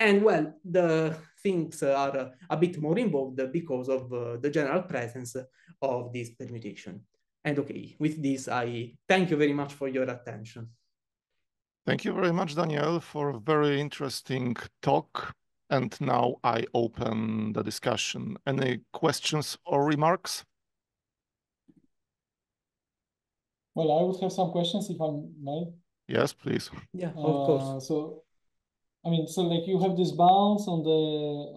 Speaker 2: And well, the things are a bit more involved because of uh, the general presence of this permutation. And okay, with this, I thank you very much for your attention.
Speaker 1: Thank you very much, Daniel, for a very interesting talk. And now I open the discussion. Any questions or remarks?
Speaker 3: Well, I would have some questions if I may.
Speaker 1: Yes, please. Yeah, of
Speaker 3: uh, course. So I mean, so like you have this bounds on the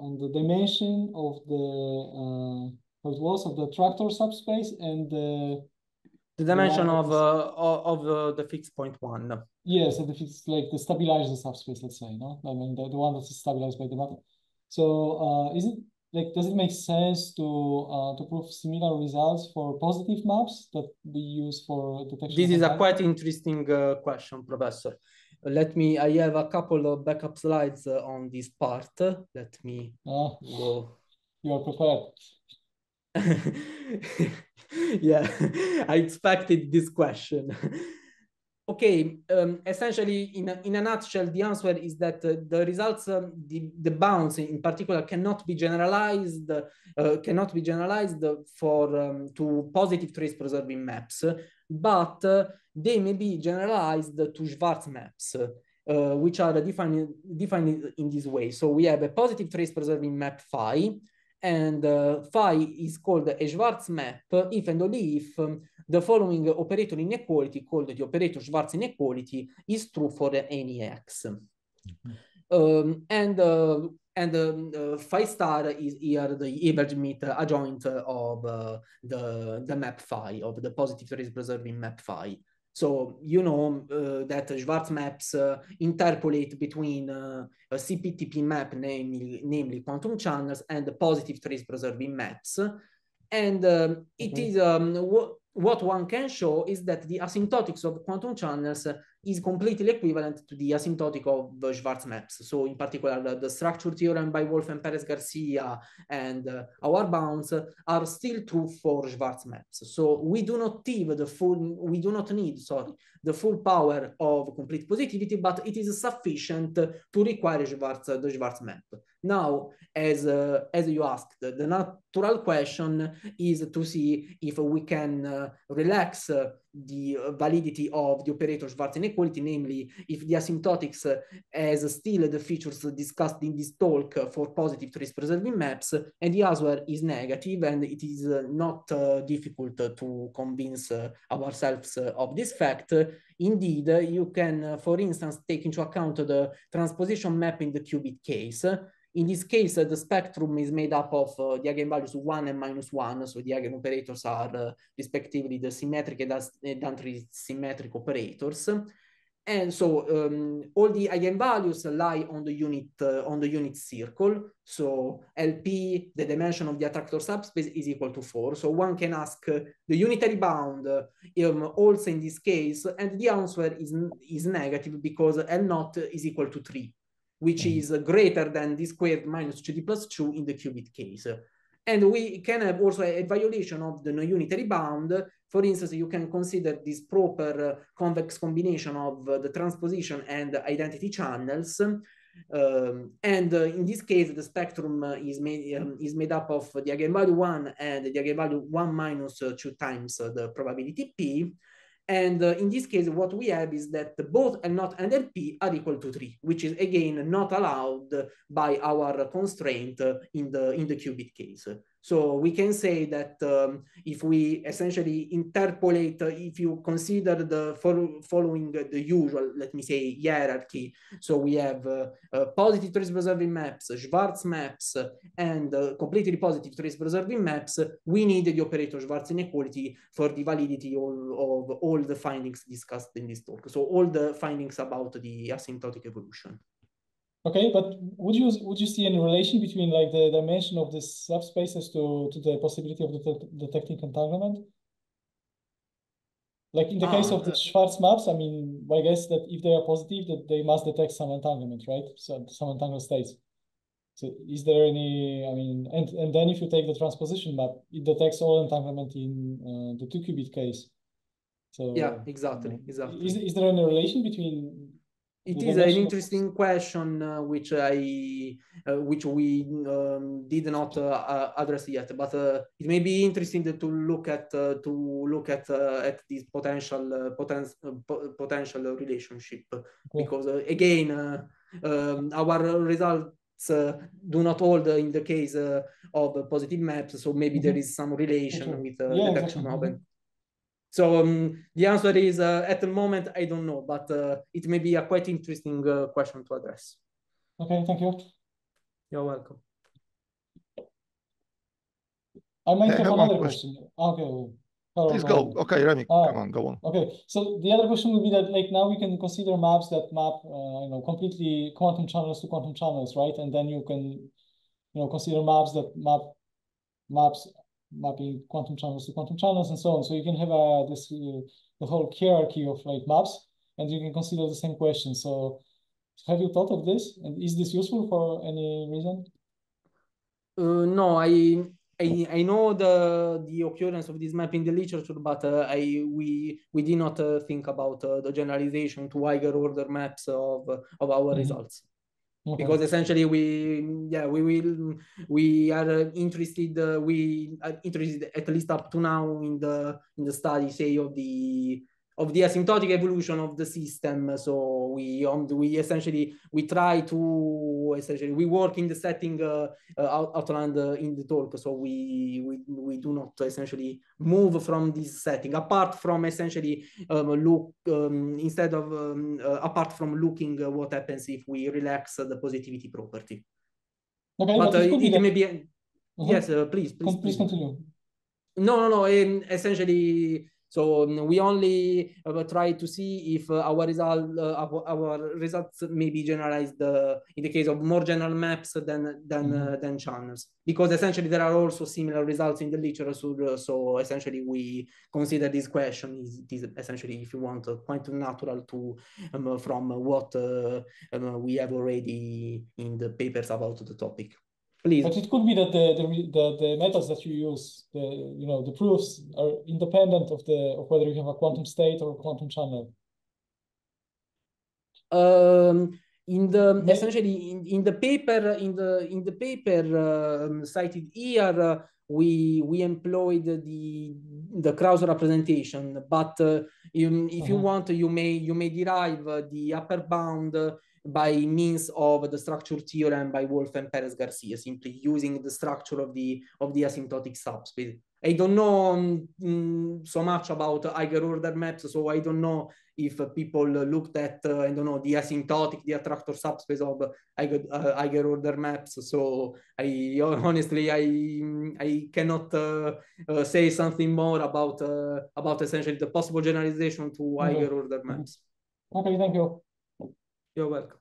Speaker 3: on the dimension of the uh, how it was of the tractor subspace and the the dimension the uh, of uh, of the fixed point one. Yes, yeah, so the fixed like the stabilizer subspace, let's say, no, I mean the, the one that's stabilized by the matter. So uh, is it like does it make sense to uh, to prove similar results for positive maps that we use for detection? This is a
Speaker 2: quite interesting uh, question, Professor let me, I have a couple of backup slides uh, on this part. Let me oh, go. You are prepared. [LAUGHS] yeah, [LAUGHS] I expected this question. [LAUGHS] okay, um, essentially, in a, in a nutshell, the answer is that uh, the results, um, the, the bounds in particular, cannot be generalized, uh, cannot be generalized for um, to positive trace preserving maps, but uh, they may be generalized to Schwarz maps. Uh, which are defined, defined in this way. So we have a positive trace preserving map phi, and uh, phi is called a Schwarz map if and only if um, the following operator inequality called the operator Schwarz inequality is true for any x. Mm -hmm. um, and uh, and um, phi uh, star is here the Eberschmidt adjoint of uh, the, the map phi, of the positive trace preserving map phi. So you know um, uh, that Schwarz maps uh, interpolate between uh, a CPTP map, namely, namely quantum channels, and the positive trace preserving maps. And um, it mm -hmm. is um, what one can show is that the asymptotics of quantum channels is completely equivalent to the asymptotic of uh, Schwarz maps. So in particular, the structure theorem by Wolf and Perez-Garcia and uh, our bounds are still true for Schwarz maps. So we do not need the full, we do not need, sorry, the full power of complete positivity, but it is sufficient to require Schwarz, the Schwarz map. Now, as, uh, as you asked, the natural question is to see if we can uh, relax uh, the uh, validity of the operator Schwarz inequality, namely if the asymptotics has still the features discussed in this talk for positive trace preserving maps, and the answer is negative, and it is uh, not uh, difficult to convince uh, ourselves uh, of this fact. Indeed, you can, for instance, take into account the transposition map in the qubit case, in this case, the spectrum is made up of uh, the eigenvalues 1 and minus 1, so the eigenoperators are uh, respectively the symmetric and anti-symmetric operators. And so um, all the eigenvalues lie on the unit uh, on the unit circle. So LP, the dimension of the attractor subspace, is equal to four. So one can ask uh, the unitary bound uh, um, also in this case, and the answer is is negative because L naught is equal to three which mm. is greater than d squared minus 2d plus 2 in the qubit case. And we can have also a violation of the non-unitary bound. For instance, you can consider this proper uh, convex combination of uh, the transposition and identity channels. Um, and uh, in this case, the spectrum uh, is, made, um, is made up of the eigenvalue 1 and the eigenvalue 1 minus 2 times the probability p. And uh, in this case, what we have is that both L naught and LP are equal to three, which is again not allowed by our constraint uh, in the, in the qubit case. So we can say that um, if we essentially interpolate, uh, if you consider the fol following the usual, let me say, hierarchy. So we have uh, uh, positive trace preserving maps, Schwarz maps, and uh, completely positive trace preserving maps. We need the operator Schwarz inequality for the validity of, of all the findings discussed in this talk. So all the findings about the asymptotic evolution.
Speaker 3: Okay, but would you would you see any relation between like the dimension of the subspaces to to the possibility of det detecting entanglement? Like in the case of the ah. Schwarz maps, I mean, I guess that if they are positive, that they must detect some entanglement, right? So some entangled states. So is there any? I mean, and and then if you take the transposition map, it detects all entanglement in uh, the two qubit case. So yeah,
Speaker 2: exactly, exactly. Is is there any relation between it is an interesting question uh, which I, uh, which we um, did not uh, uh address yet, but uh, it may be interesting to look at uh, to look at at this potential poten- potential relationship cool. because again um, our results do not hold in the case of positive maps, so maybe mm-hmm. is some relation okay. with yeah, detection exactly. So um, the answer is uh, at the moment, I don't know, but uh, it may be a quite interesting uh, question to address. Okay, thank you. You're welcome.
Speaker 3: I might have, have another question. question. Okay. Please go. Okay, Remy, uh, come on, go on. Okay, so the other question would be that like now we can consider maps that map, uh, you know, completely quantum channels to quantum channels, right? And then you can, you know, consider maps that map maps mapping quantum channels to quantum channels and so on. So you can have a, uh, this uh, the whole hierarchy of like maps, and you can consider the same question. So have you thought of this, and is this useful for any reason?
Speaker 2: Uh, no, I, I I know the the occurrence of this map in the literature, but uh, I we we did not uh, think about uh, the generalization to higher order maps of of our mm -hmm. results. Because essentially we yeah we will we are interested uh, we are interested at least up to now in the in the study say of the of the asymptotic evolution of the system. So we um, we essentially we try to essentially we work in the setting uh, uh, outlined uh, in the talk. So we, we we do not essentially move from this setting apart from essentially um, look um, instead of um, uh, apart from looking uh, what happens if we relax the positivity property. but uh, it, it may be -huh. yes, please, please, please, please continue. No, no, no. essentially, so we only uh, try to see if uh, our result, uh, our, our, results may be generalized in the case of more general maps than than mm. than channels, because essentially there are also similar results in the literature. So essentially we consider this question is, is essentially, if you want, quite natural to um, from what um, we have already in the papers about the topic.
Speaker 3: Please. But it could be that the, the, the, the methods that you use, the you know the proofs are independent of the of whether you have a quantum state or a quantum channel.
Speaker 2: Um, in the mm-hmm. essentially in, in the paper in the in the paper uh, cited here, uh, we we employed the the Krauser representation. But uh, if uh -huh. you mm-hmm. want, you may you may derive uh, the upper bound uh, by means of the structure theorem by Wolf and Perez Garcia, simply using the structure of the of the asymptotic subspace. I don't know um, mm, so much about higher order maps, so I don't know if people looked at, uh, I don't know, the asymptotic, the attractor subspace of higher, uh, higher order maps. So I [LAUGHS] honestly, I, I cannot uh, uh say something more about, uh, about essentially the possible generalization to higher mm order maps.
Speaker 4: Okay, thank you. You're welcome.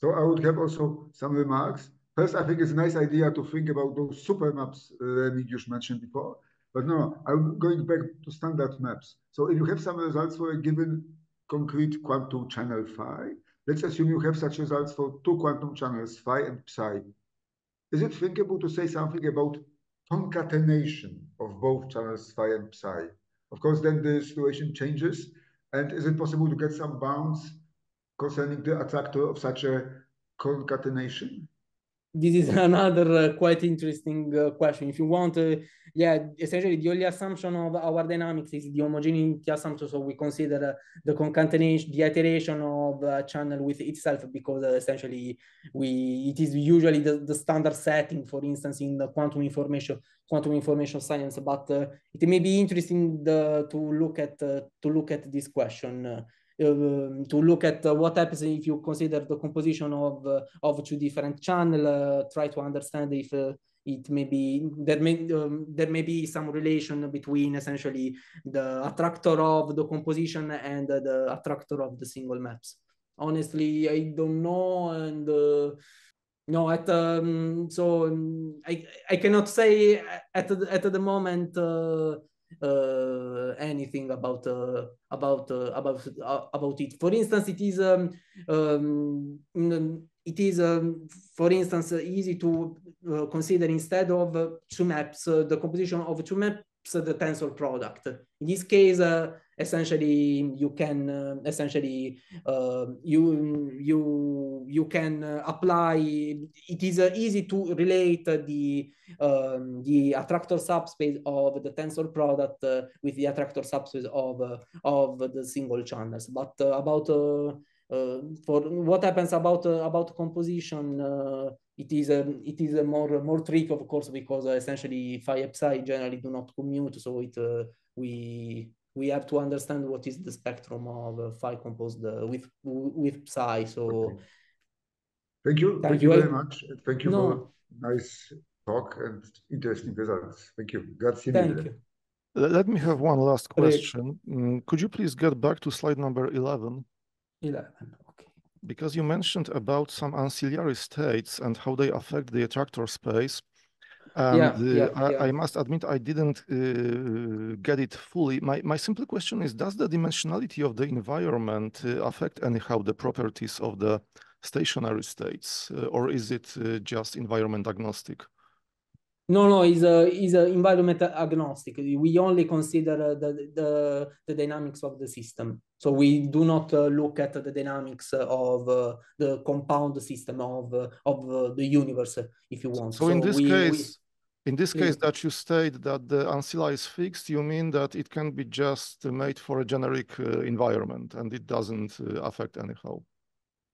Speaker 4: So I would have also some remarks. First, I think it's a nice idea to think about those super maps uh, just mentioned before. But no, I'm going back to standard maps. So if you have some results for a given concrete quantum channel phi, let's assume you have such results for two quantum channels, phi and psi. Is it thinkable to say something about concatenation of both channels phi and psi? Of course, then the situation changes. And is it possible to get some bounds concerning the attractor of such a concatenation?
Speaker 2: This is [LAUGHS] another uh, quite interesting uh, question. If you want, uh, yeah, essentially the only assumption of our dynamics is the homogeneity assumption. So we consider the concatenation, the iteration of a channel with itself, because essentially we it is usually the, the standard setting, for instance, in the quantum information quantum information science. But it may be interesting the, to look at to look at this question. Um, to look at uh, what happens if you consider the composition of uh, of two different channel. Uh, try to understand if it may be there may um, there may be some relation between essentially the attractor of the composition and uh, the attractor of the single maps honestly i don't know and uh, no at um, so um, i i cannot say at the, at the moment uh, uh, anything about uh, about uh, about uh, about it. For instance, it is um, um, it is um, for instance easy to uh, consider instead of two maps uh, the composition of two maps so the tensor product. In this case, uh, essentially you can uh, essentially uh, you you you can uh, apply. It is uh, easy to relate the um, the attractor subspace of the tensor product uh, with the attractor subspace of of the single channels. But about for what happens about about composition it is a it is a more more trick of course because uh, essentially phi psi generally do not commute so it uh, we we have to understand what is the spectrum of uh, phi composed uh,
Speaker 4: with with psi so okay. thank you thank, thank you, you very much thank you no. for nice talk and interesting results thank you grazie thank you.
Speaker 1: let me have one last question mm, could you please get back to slide number 11 11 because you mentioned about some ancillary states and how they affect the attractor space. And yeah, yeah, I, yeah. I, must admit, I didn't uh, get it fully. My, my simple question is Does the dimensionality of the environment uh, affect anyhow the properties of the stationary states, uh, or is it uh, just environment agnostic?
Speaker 2: No, no, he's a it's a environmental agnostic. We only consider the, the the dynamics of the system. So we do not uh, look at the dynamics of uh, the compound system of uh, of uh, the universe, if you want. So, so in this we, case, we... in this case
Speaker 1: that you state that the ancilla is fixed, you mean that it can be just made for a generic uh, environment and it doesn't uh, affect anyhow.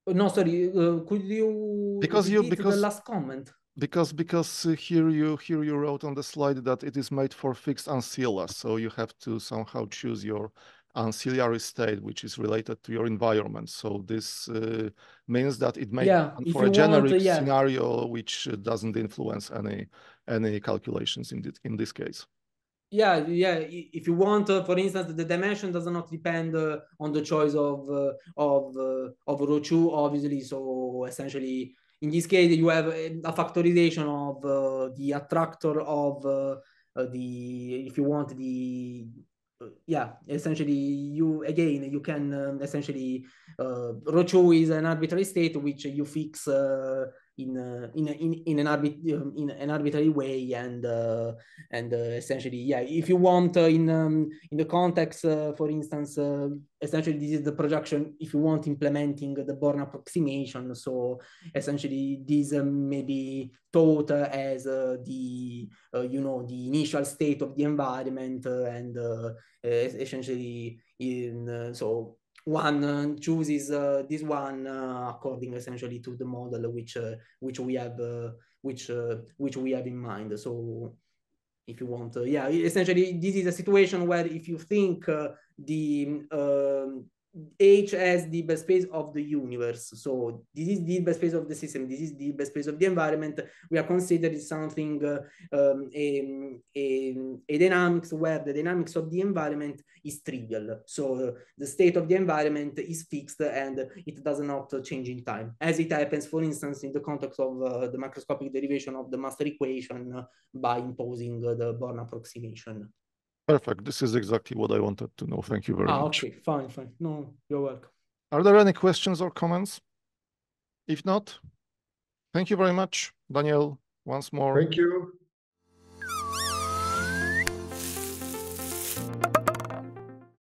Speaker 2: No, sorry. could you because you because the last comment
Speaker 1: because because uh, here you here you wrote on the slide that it is made for fixed ancilla, so you have to somehow choose your ancillary state, which is related to your environment. So this uh, means that it may yeah, for a generic to, yeah. scenario which uh, doesn't influence any any calculations in this, in this case.
Speaker 2: Yeah, yeah. If you want, uh, for instance, the dimension does not depend uh, on the choice of uh, of of row two, obviously. So essentially, in this case you have uh, a factorization of uh, the attractor of uh, uh the if you want the uh, yeah essentially you again you can um, essentially uh, rochu is an arbitrary state which you fix in uh, in, in in an arbit um, in an arbitrary way and uh, and uh, essentially yeah if you want uh, in um, in the context uh, for instance uh, essentially this is the projection if you want implementing the Born approximation so essentially this um, may be thought as the you know the initial state of the environment and essentially in so one uh, chooses uh, this one uh, according essentially to the model which which we have which which we have in mind. So if you want, yeah, essentially this is a situation where if you think the um, H as the best space of the universe. So this is the best space of the system. This is the best space of the environment. We are considering something uh, um, a, a, a, dynamics where the dynamics of the environment is trivial. So the state of the environment is fixed and it does not change in time, as it happens, for instance, in the context of uh, the macroscopic derivation of the master equation uh, by imposing uh, the Born approximation.
Speaker 1: Perfect. This is exactly what I wanted to know. Thank you very ah, much.
Speaker 2: Okay, fine, fine. No, you're welcome.
Speaker 1: Are there any questions or comments? If not, thank you very much, Daniel, once more. Thank
Speaker 4: you.